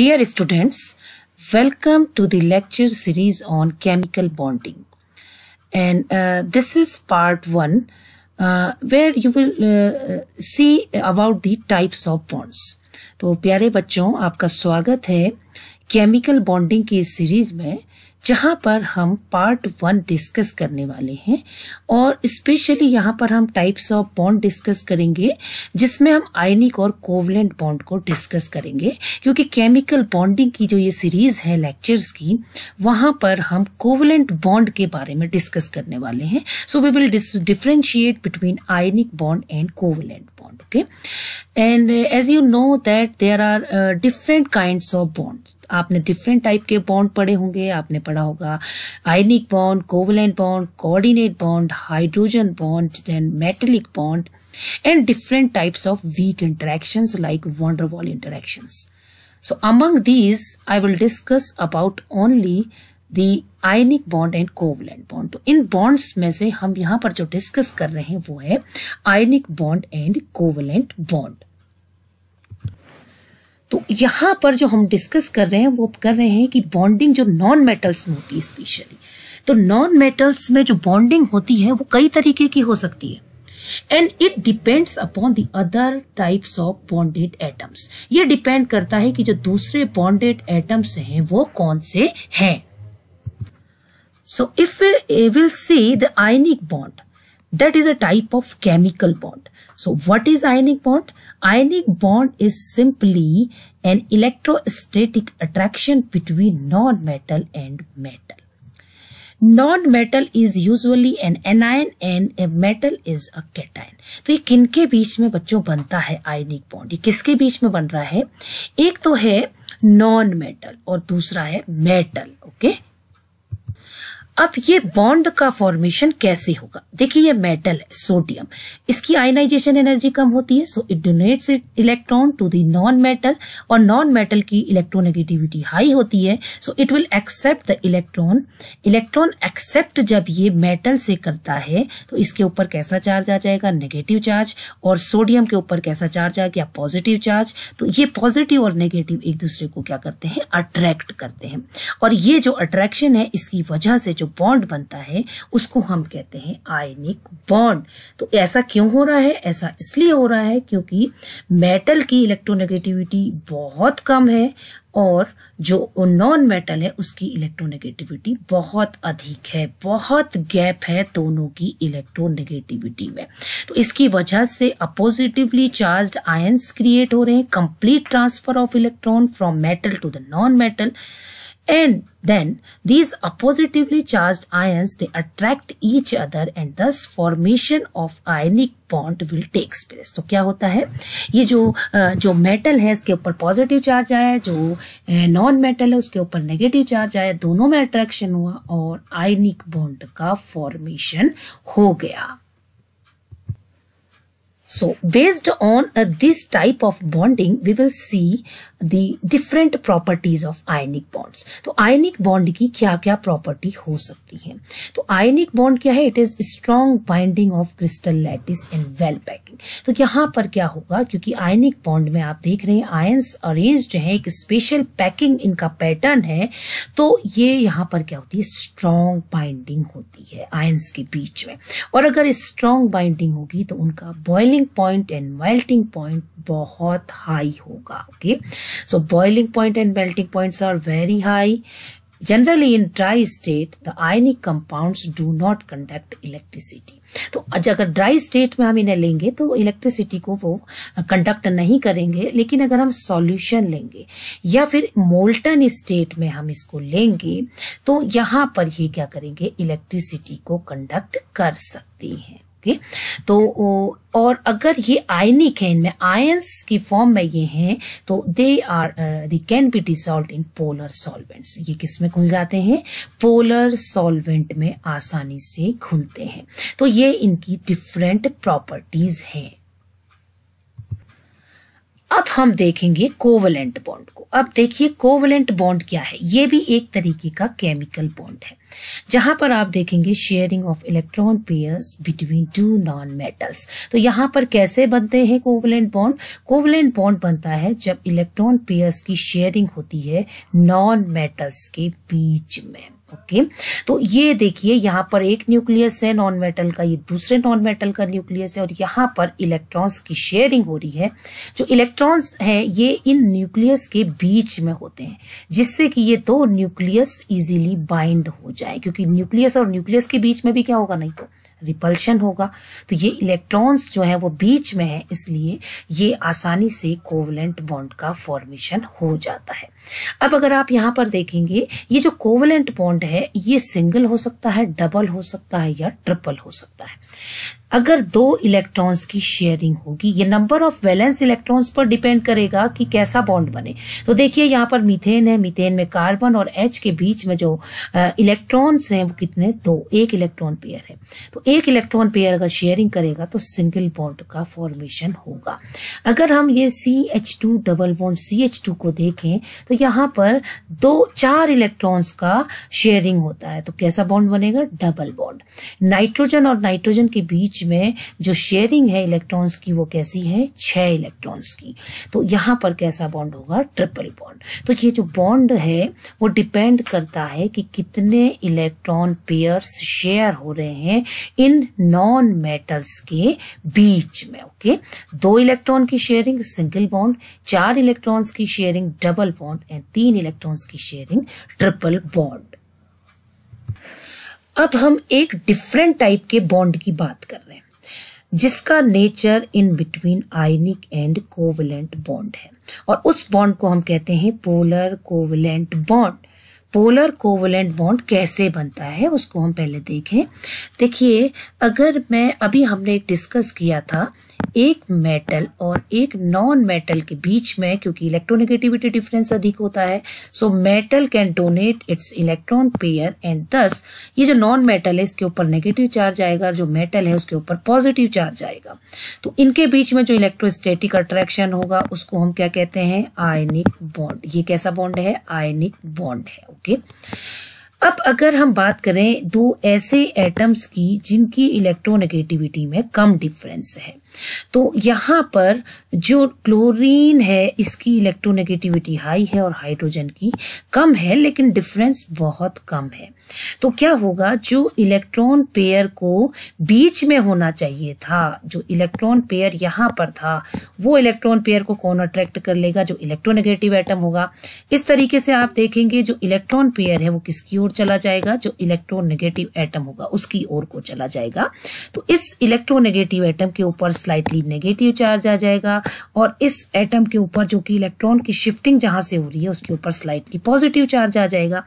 Dear students, welcome to the lecture series on chemical bonding. And uh, this is part one, uh, where you will uh, see about the types of bonds. तो प्यारे बच्चों आपका स्वागत है chemical bonding की इस series में जहाँ पर हम पार्ट वन डिस्कस करने वाले हैं और स्पेशली यहाँ पर हम टाइप्स ऑफ बॉन्ड डिस्कस करेंगे जिसमें हम आयनिक और कोवलेंट बॉन्ड को डिस्कस करेंगे क्योंकि केमिकल बॉन्डिंग की जो ये सीरीज है लेक्चर्स की वहां पर हम कोवलेंट बॉन्ड के बारे में डिस्कस करने वाले हैं so we will differentiate between ionic bond and covalent bond okay and as you know that there are different kind of bonds आपने डिफरेंट टाइप के बॉन्ड पढ़े होंगे आपने पढ़ा होगा ionic bond covalent bond coordinate bond hydrogen bond then metallic bond and different types of weak interaction like van der Waals interaction so among these I will discuss about only the ionic bond and covalent bond तो इन bonds में से हम यहां पर जो discuss कर रहे हैं वो है ionic bond and covalent bond तो यहाँ पर जो हम डिस्कस कर रहे हैं वो कर रहे हैं कि बॉन्डिंग जो नॉन मेटल्स में होती है स्पेशली तो नॉन मेटल्स में जो बॉन्डिंग होती है वो कई तरीके की हो सकती है and it depends upon the other types of bonded atoms ये डिपेंड करता है कि जो दूसरे बॉन्डेड एटम्स हैं वो कौन से हैं so if will see the ionic bond that is a type of chemical bond so what is ionic bond ionic bond is simply an electrostatic attraction between non-metal and metal. Non-metal is usually an anion and a metal is a cation. तो ये किनके बीच में बच्चों बनता है ionic bond ये किसके बीच में बन रहा है एक तो है नॉन मेटल और दूसरा है मेटल ओके okay? अब ये बॉन्ड का फॉर्मेशन कैसे होगा देखिए ये मेटल है सोडियम इसकी आयनाइजेशन एनर्जी कम होती है so it donates electron to the non metal और नॉन मेटल की इलेक्ट्रोनेगेटिविटी हाई होती है so it will accept the electron electron accept जब ये मेटल से करता है तो इसके ऊपर कैसा चार्ज आ जाएगा नेगेटिव चार्ज और सोडियम के ऊपर कैसा चार्ज आ गया पॉजिटिव चार्ज तो ये पॉजिटिव और नेगेटिव एक दूसरे को क्या करते हैं अट्रैक्ट करते हैं और ये जो अट्रैक्शन है इसकी वजह से जो बॉन्ड बनता है उसको हम कहते हैं आयनिक बॉन्ड तो ऐसा क्यों हो रहा है ऐसा इसलिए हो रहा है क्योंकि मेटल की इलेक्ट्रोनेगेटिविटी बहुत कम है और जो नॉन मेटल है उसकी इलेक्ट्रोनेगेटिविटी बहुत अधिक है बहुत गैप है दोनों की इलेक्ट्रोनेगेटिविटी में तो इसकी वजह से अपोजिटिवली चार्ज आयन्स क्रिएट हो रहे हैं complete transfer of electron from metal to the non metal And then these oppositely charged ions they attract each other and thus formation of ionic bond will take place. तो क्या होता है ये जो जो मेटल है इसके ऊपर पॉजिटिव चार्ज आया जो नॉन मेटल है उसके ऊपर नेगेटिव चार्ज आया दोनों में अट्रैक्शन हुआ और आयनिक बॉन्ड का फॉर्मेशन हो गया So based on uh, this type of bonding, we will see uh, the different properties of ionic bonds तो आयनिक बॉन्ड की क्या क्या प्रॉपर्टी हो सकती है तो आयनिक बॉन्ड क्या है it is strong binding of crystal lattice and well packing तो यहाँ पर क्या होगा क्योंकि आयनिक बॉन्ड में आप देख रहे हैं आयन्स अरेन्ज है एक स्पेशल पैकिंग इनका पैटर्न है तो ये यहां पर क्या होती है स्ट्रॉन्ग बाइंडिंग होती है आयन्स के बीच में और अगर स्ट्रॉन्ग बाइंडिंग होगी तो उनका boiling point and melting point बहुत हाई होगा okay okay? So boiling point and melting points are very high. Generally in dry state, the ionic compounds do not conduct electricity. तो अगर ड्राई स्टेट में हम इन्हें लेंगे तो इलेक्ट्रिसिटी को वो कंडक्ट नहीं करेंगे लेकिन अगर हम सॉल्यूशन लेंगे या फिर मोल्टन स्टेट में हम इसको लेंगे तो यहां पर ये क्या करेंगे इलेक्ट्रिसिटी को कंडक्ट कर सकती हैं ओके तो और अगर ये आयनिक है इनमें आयंस की फॉर्म में ये हैं तो they are they can be dissolve in polar solvents ये किस में घुल जाते हैं पोलर सॉल्वेंट में आसानी से घुलते हैं तो ये इनकी डिफरेंट प्रॉपर्टीज हैं अब हम देखेंगे कोवलेंट बॉन्ड को अब देखिए कोवलेंट बॉन्ड क्या है ये भी एक तरीके का केमिकल बॉन्ड है जहां पर आप देखेंगे sharing of electron pairs between two non metals तो यहां पर कैसे बनते हैं कोवलेंट बॉन्ड कोवलेंट बॉन्ड बनता है जब इलेक्ट्रॉन पेयर्स की शेयरिंग होती है नॉन मेटल्स के बीच में ओके तो ये देखिए यहाँ पर एक न्यूक्लियस है नॉन मेटल का ये दूसरे नॉन मेटल का न्यूक्लियस है और यहाँ पर इलेक्ट्रॉन्स की शेयरिंग हो रही है जो इलेक्ट्रॉन्स हैं ये इन न्यूक्लियस के बीच में होते हैं जिससे कि ये दो न्यूक्लियस इजीली बाइंड हो जाए क्योंकि न्यूक्लियस और न्यूक्लियस के बीच में भी क्या होगा नहीं तो रिपल्शन होगा तो ये इलेक्ट्रॉन्स जो है वो बीच में है इसलिए ये आसानी से कोवलेंट बॉन्ड का फॉर्मेशन हो जाता है अब अगर आप यहां पर देखेंगे ये जो कोवलेंट बॉन्ड है ये सिंगल हो सकता है डबल हो सकता है या ट्रिपल हो सकता है अगर दो इलेक्ट्रॉन्स की शेयरिंग होगी ये नंबर ऑफ वैलेंस इलेक्ट्रॉन्स पर डिपेंड करेगा कि कैसा बॉन्ड बने तो देखिए यहाँ पर मीथेन है मीथेन में कार्बन और एच के बीच में जो इलेक्ट्रॉन्स हैं वो कितने दो एक इलेक्ट्रॉन पेयर है तो एक इलेक्ट्रॉन पेयर अगर शेयरिंग करेगा तो सिंगल बॉन्ड का फॉर्मेशन होगा अगर हम ये C H two double bond C H two को देखें तो यहाँ पर दो चार इलेक्ट्रॉन्स का शेयरिंग होता है तो कैसा बॉन्ड बनेगा डबल बॉन्ड नाइट्रोजन और नाइट्रोजन के बीच में जो शेयरिंग है इलेक्ट्रॉन्स की वो कैसी है छह इलेक्ट्रॉन्स की तो यहाँ पर कैसा बॉन्ड होगा ट्रिपल बॉन्ड तो ये जो बॉन्ड है वो डिपेंड करता है कि कितने इलेक्ट्रॉन पेयर्स शेयर हो रहे हैं इन नॉन मेटल्स के बीच में ओके दो इलेक्ट्रॉन की शेयरिंग सिंगल बॉन्ड चार इलेक्ट्रॉन्स की शेयरिंग डबल बॉन्ड एंड तीन इलेक्ट्रॉन्स की शेयरिंग ट्रिपल बॉन्ड अब हम एक डिफरेंट टाइप के बॉन्ड की बात कर रहे हैं जिसका nature in between ionic and covalent bond है और उस बॉन्ड को हम कहते हैं polar covalent bond polar covalent bond कैसे बनता है उसको हम पहले देखें देखिए अगर मैं अभी हमने डिस्कस किया था एक मेटल और एक नॉन मेटल के बीच में क्योंकि इलेक्ट्रोनेगेटिविटी डिफरेंस अधिक होता है so metal can donate its electron pair and this ये जो नॉन मेटल है इसके ऊपर नेगेटिव चार्ज आएगा जो मेटल है उसके ऊपर पॉजिटिव चार्ज आएगा तो इनके बीच में जो इलेक्ट्रोस्टेटिक अट्रैक्शन होगा उसको हम क्या कहते हैं आयनिक बॉन्ड ये कैसा बॉन्ड है आयनिक बॉन्ड है ओके अब अगर हम बात करें दो ऐसे एटम्स की जिनकी इलेक्ट्रोनेगेटिविटी में कम डिफरेंस है तो यहाँ पर जो क्लोरीन है इसकी इलेक्ट्रोनेगेटिविटी हाई है और हाइड्रोजन की कम है लेकिन डिफरेंस बहुत कम है तो क्या होगा जो इलेक्ट्रॉन पेयर को बीच में होना चाहिए था जो इलेक्ट्रॉन पेयर यहां पर था वो इलेक्ट्रॉन पेयर को कौन अट्रैक्ट कर लेगा जो इलेक्ट्रोनेगेटिव एटम होगा इस तरीके से आप देखेंगे जो इलेक्ट्रॉन पेयर है वो किसकी ओर चला जाएगा जो इलेक्ट्रोनेगेटिव एटम होगा उसकी ओर को चला जाएगा तो इस इलेक्ट्रोनेगेटिव एटम के ऊपर स्लाइटली नेगेटिव चार्ज आ जाएगा और इस एटम के ऊपर जो कि इलेक्ट्रॉन की शिफ्टिंग जहां से हो रही है उसके ऊपर स्लाइटली पॉजिटिव चार्ज आ जाएगा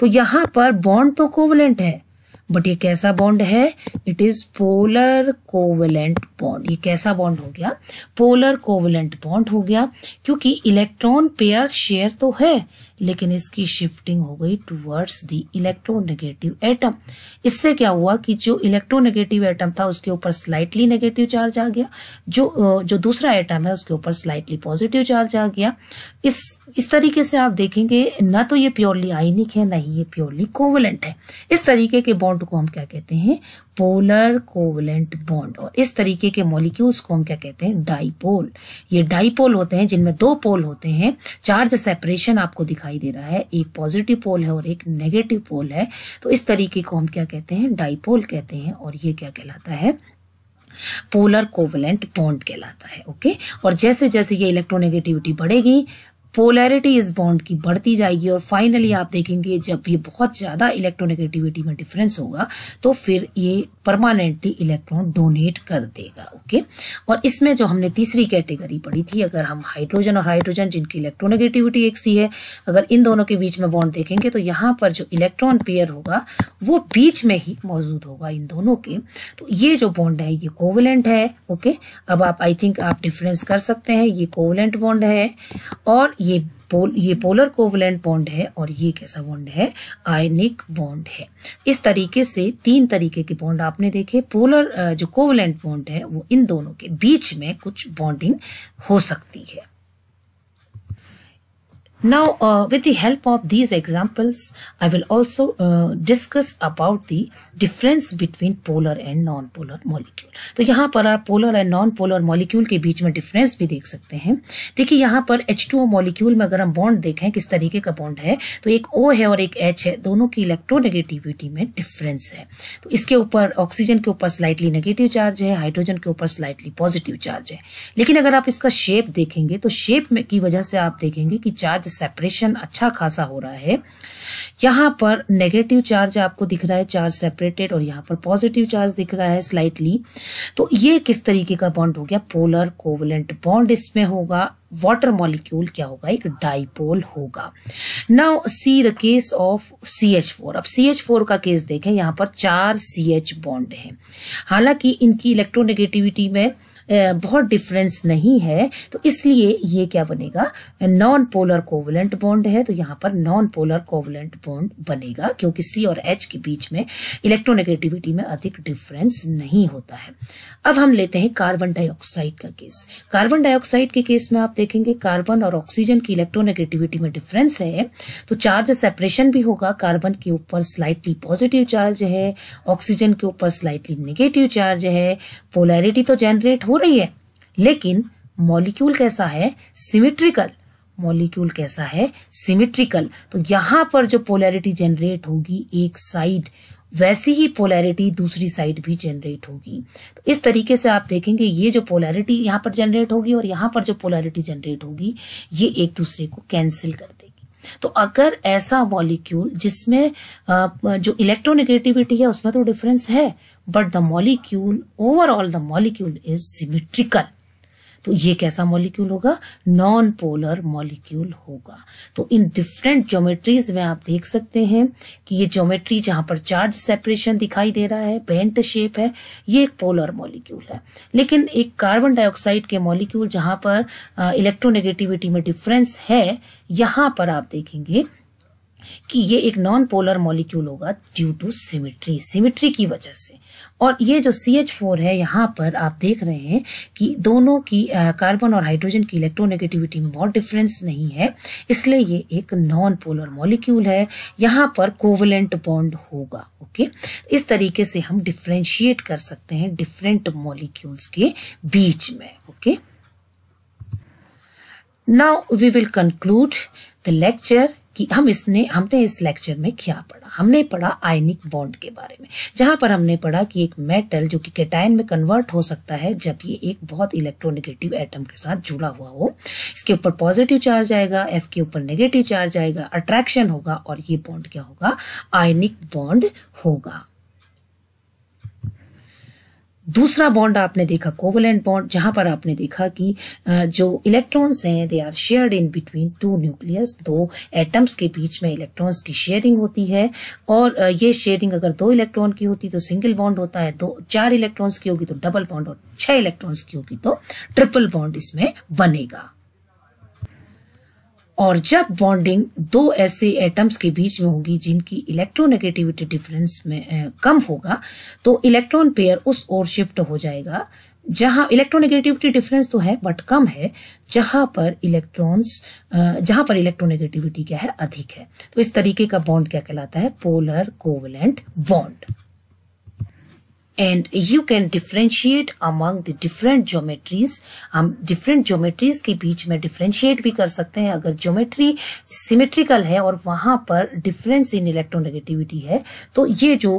तो यहां पर बॉन्ड बॉन्ड तो कोवलेंट है बट ये कैसा बॉन्ड है it is polar covalent bond ये कैसा बॉन्ड हो गया पोलर कोवलेंट बॉन्ड हो गया क्योंकि इलेक्ट्रॉन पेयर शेयर तो है लेकिन इसकी शिफ्टिंग हो गई टूवर्ड्स दी इलेक्ट्रोनेगेटिव एटम इससे क्या हुआ कि जो इलेक्ट्रोनेगेटिव एटम था उसके ऊपर स्लाइटली नेगेटिव चार्ज आ गया जो जो दूसरा एटम है उसके ऊपर स्लाइटली पॉजिटिव चार्ज आ गया इस इस तरीके से आप देखेंगे ना तो ये प्योरली आयनिक है ना ही ये प्योरली कोवलेंट है इस तरीके के बॉन्ड को हम क्या कहते हैं पोलर कोवलेंट बॉन्ड और इस तरीके के मॉलिक्यूल्स को हम क्या कहते हैं डाइपोल ये डाइपोल होते हैं जिनमें दो पोल होते हैं चार्ज सेपरेशन आपको दिखाई दे रहा है एक पॉजिटिव पोल है और एक नेगेटिव पोल है तो इस तरीके को हम क्या कहते हैं डाइपोल कहते हैं और ये क्या कहलाता है पोलर कोवलेंट बॉन्ड कहलाता है ओके और जैसे जैसे ये इलेक्ट्रोनेगेटिविटी बढ़ेगी पोलैरिटी इस बॉन्ड की बढ़ती जाएगी और फाइनली आप देखेंगे जब ये बहुत ज्यादा इलेक्ट्रोनेगेटिविटी में डिफरेंस होगा तो फिर ये परमानेंटली इलेक्ट्रॉन डोनेट कर देगा ओके और इसमें जो हमने तीसरी कैटेगरी पढ़ी थी अगर हम हाइड्रोजन और हाइड्रोजन जिनकी इलेक्ट्रोनेगेटिविटी एक सी है अगर इन दोनों के बीच में बॉन्ड देखेंगे तो यहाँ पर जो इलेक्ट्रॉन पेयर होगा वो बीच में ही मौजूद होगा इन दोनों के तो ये जो बॉन्ड है ये कोवलेंट है ओके अब आप आई थिंक आप डिफरेंस कर सकते हैं ये कोवलेंट बॉन्ड है और ये पोल ये पोलर कोवलेंट बॉन्ड है और ये कैसा बॉन्ड है आयनिक बॉन्ड है इस तरीके से तीन तरीके के बॉन्ड आपने देखे पोलर जो कोवलेंट बॉन्ड है वो इन दोनों के बीच में कुछ बॉन्डिंग हो सकती है Now, uh, with the help of these examples, I will also uh, discuss about the difference between polar and non-polar molecule. तो यहाँ पर आप polar and non-polar molecule के बीच में difference भी देख सकते हैं देखिए यहाँ पर H2O molecule में अगर हम bond देखें किस तरीके का bond है तो एक O है और एक H है दोनों की electronegativity में difference है तो इसके ऊपर oxygen के ऊपर slightly negative charge है hydrogen के ऊपर slightly positive charge है लेकिन अगर आप इसका shape देखेंगे तो shape में की वजह से आप देखेंगे कि charge सेपरेशन अच्छा खासा हो रहा है यहाँ पर नेगेटिव चार्ज आपको दिख रहा है चार्ज सेपरेटेड और यहाँ पर पॉजिटिव चार्ज दिख रहा है स्लाइटली तो ये किस तरीके का बॉन्ड हो गया पोलर कोवलेंट बॉन्ड इसमें होगा वाटर मॉलिक्यूल क्या होगा एक डाइपोल होगा now see the case of C H four अब सी एच फोर का केस देखें यहां पर चार सी एच बॉन्ड है हालांकि इनकी इलेक्ट्रोनेगेटिविटी में बहुत डिफरेंस नहीं है तो इसलिए ये क्या बनेगा नॉन पोलर कोवलेंट बॉन्ड है तो यहां पर नॉन पोलर कोवलेंट बॉन्ड बनेगा क्योंकि सी और एच के बीच में इलेक्ट्रोनेगेटिविटी में अधिक डिफरेंस नहीं होता है अब हम लेते हैं कार्बन डाइऑक्साइड का केस कार्बन डाइऑक्साइड के केस में आप देखेंगे कार्बन और ऑक्सीजन की इलेक्ट्रोनेगेटिविटी में डिफरेंस है तो चार्ज सेपरेशन भी होगा कार्बन के ऊपर स्लाइटली पॉजिटिव चार्ज है ऑक्सीजन के ऊपर स्लाइटली नेगेटिव चार्ज है पोलैरिटी तो जनरेट हो रही है लेकिन मॉलिक्यूल कैसा है सिमिट्रिकल मॉलिक्यूल कैसा है सिमेट्रिकल तो यहां पर जो पोलैरिटी जनरेट होगी एक साइड वैसी ही पोलैरिटी दूसरी साइड भी जनरेट होगी तो इस तरीके से आप देखेंगे ये जो पोलैरिटी यहां पर जनरेट होगी और यहां पर जो पोलैरिटी जनरेट होगी ये एक दूसरे को कैंसिल कर देगी तो अगर ऐसा मॉलिक्यूल जिसमें जो इलेक्ट्रोनेगेटिविटी है उसमें तो डिफरेंस है but the molecule overall the molecule is symmetrical तो ये कैसा मॉलिक्यूल होगा नॉन पोलर मॉलिक्यूल होगा तो इन डिफरेंट ज्योमेट्रीज में आप देख सकते हैं कि ये ज्योमेट्री जहां पर चार्ज सेपरेशन दिखाई दे रहा है बेंट शेप है ये एक पोलर मॉलिक्यूल है लेकिन एक कार्बन डाइऑक्साइड के मॉलिक्यूल जहां पर इलेक्ट्रोनेगेटिविटी में डिफरेंस है यहां पर आप देखेंगे कि ये एक नॉन पोलर मॉलिक्यूल होगा ड्यू टू सिमिट्री सिमिट्री की वजह से और ये जो सी एच फोर है यहाँ पर आप देख रहे हैं कि दोनों की कार्बन और हाइड्रोजन की इलेक्ट्रोनेगेटिविटी में बहुत डिफरेंस नहीं है इसलिए ये एक नॉन पोलर मॉलिक्यूल है यहाँ पर कोवलेंट बॉन्ड होगा ओके इस तरीके से हम डिफ्रेंशिएट कर सकते हैं डिफरेंट मॉलिक्यूल्स के बीच में okay now we will conclude the lecture कि हम इसने हमने इस लेक्चर में क्या पढ़ा हमने पढ़ा आयनिक बॉन्ड के बारे में जहां पर हमने पढ़ा कि एक मेटल जो कि कैटाइन में कन्वर्ट हो सकता है जब ये एक बहुत इलेक्ट्रोनेगेटिव एटम के साथ जुड़ा हुआ हो इसके ऊपर पॉजिटिव चार्ज आएगा एफ के ऊपर नेगेटिव चार्ज आएगा अट्रैक्शन होगा और ये बॉन्ड क्या होगा आयनिक बॉन्ड होगा दूसरा बॉन्ड आपने देखा कोवलेंट बॉन्ड जहां पर आपने देखा कि जो इलेक्ट्रॉन्स हैं they are shared in between two nucleus दो एटम्स के बीच में इलेक्ट्रॉन्स की शेयरिंग होती है और ये शेयरिंग अगर दो इलेक्ट्रॉन की होती तो सिंगल बॉन्ड होता है दो चार इलेक्ट्रॉन्स की होगी तो डबल बॉन्ड और छह इलेक्ट्रॉन्स की होगी तो ट्रिपल बॉन्ड इसमें बनेगा और जब बॉन्डिंग दो ऐसे एटम्स के बीच में होगी जिनकी इलेक्ट्रोनेगेटिविटी डिफरेंस में कम होगा तो इलेक्ट्रॉन पेयर उस ओर शिफ्ट हो जाएगा जहां इलेक्ट्रोनेगेटिविटी डिफरेंस तो है बट कम है जहां पर इलेक्ट्रॉन्स जहां पर इलेक्ट्रोनेगेटिविटी क्या है अधिक है तो इस तरीके का बॉन्ड क्या कहलाता है polar covalent bond and you can differentiate among the different geometries हम different geometries के बीच में differentiate भी कर सकते हैं अगर geometry symmetrical है और वहां पर difference in electronegativity है तो ये जो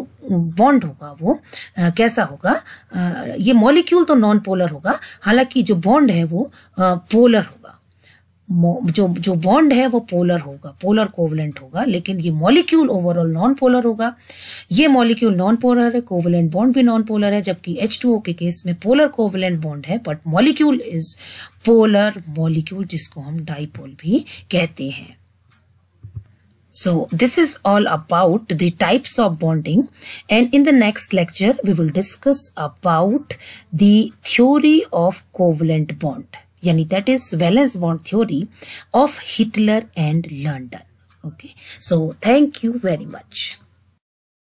bond होगा वो आ, कैसा होगा आ, ये molecule तो non polar होगा हालांकि जो bond है वो आ, polar होगा जो जो बॉन्ड है वो पोलर होगा पोलर कोवलेंट होगा लेकिन ये मॉलिक्यूल ओवरऑल नॉन पोलर होगा ये मॉलिक्यूल नॉन पोलर है कोवलेंट बॉन्ड भी नॉन पोलर है जबकि एच टू ओ के केस में पोलर कोवलेंट बॉन्ड है but molecule is polar molecule जिसको हम डाइपोल भी कहते हैं So this is all about the types of bonding and in the next lecture we will discuss about the theory of covalent bond. yani that is Welles-Bond theory of Hitler and London. Okay, so thank you very much.